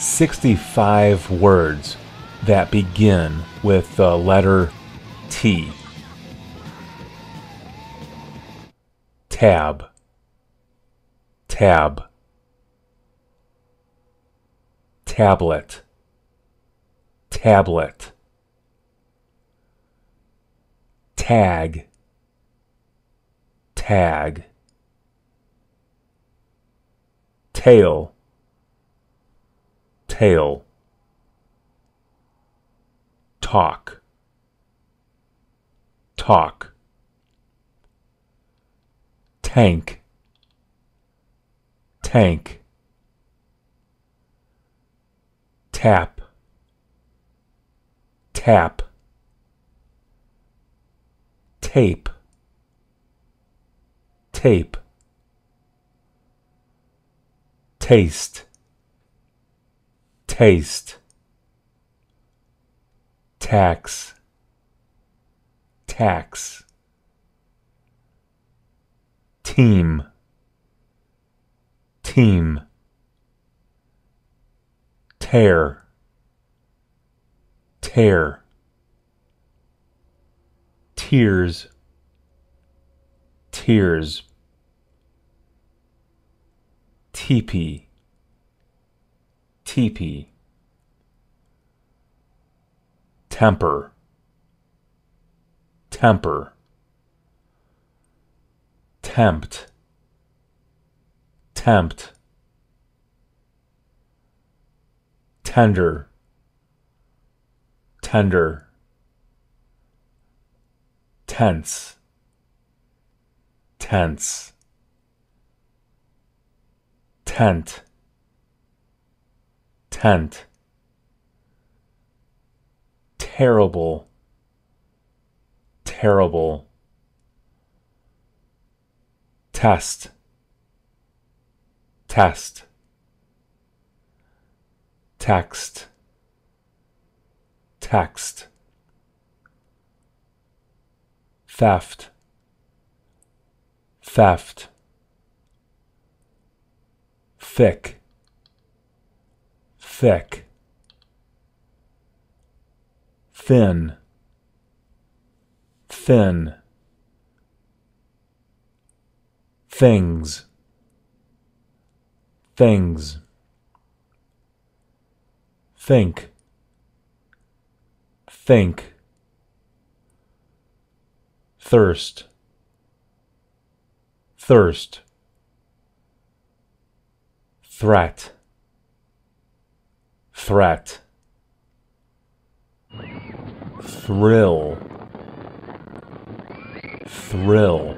65 words that begin with the letter T. Tab. Tab. Tablet. Tablet. Tag. Tag. Tail Tail. Talk. Talk. Tank. Tank. Tap. Tap. Tape. Tape taste taste, tax, tax, team, team, tear, tear, tears, tears, teepee, teepee. temper, temper, tempt, tempt, tender, tender, tense, tense, tent, tent terrible, terrible test, test, text, text, theft, theft, thick, thick fin fin things things think think thirst thirst threat threat thrill, thrill,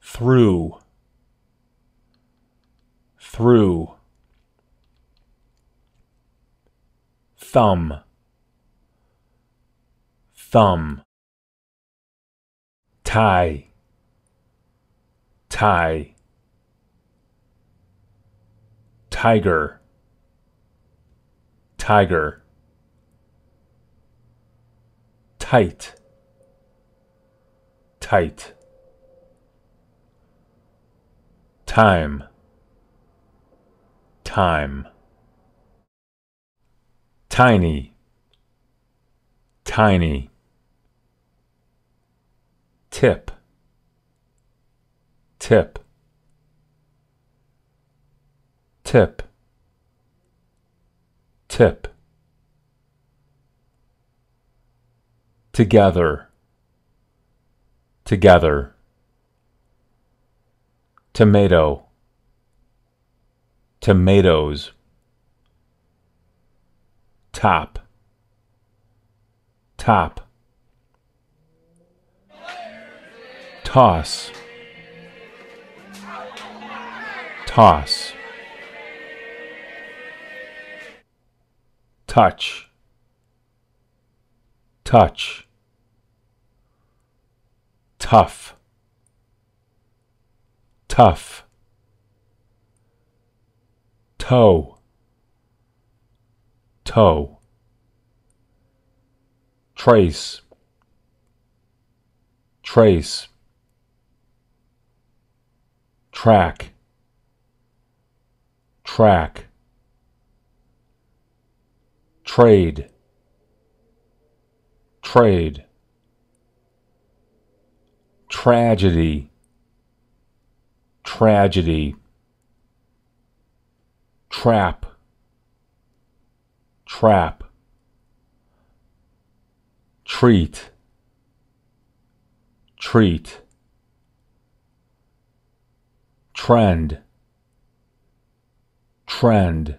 through, through, thumb, thumb, tie, tie, tiger, tiger tight tight time time tiny tiny tip tip tip Tip. Together. Together. Tomato. Tomatoes. Top. Top. Toss. Toss. touch, touch, tough, tough, toe, toe, trace, trace, track, track, trade, trade, tragedy, tragedy, trap, trap, treat, treat, trend, trend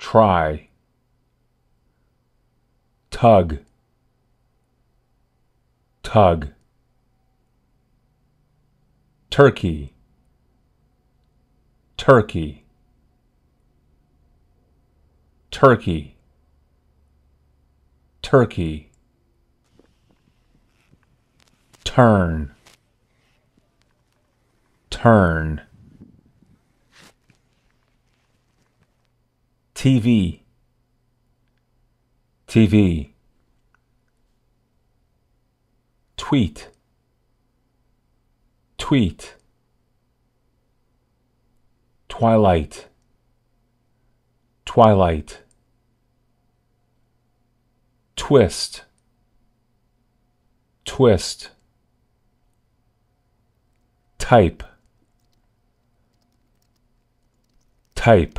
try, tug, tug, turkey, turkey, turkey, turkey, turn, turn, TV, TV, tweet, tweet, twilight, twilight, twist, twist, type, type.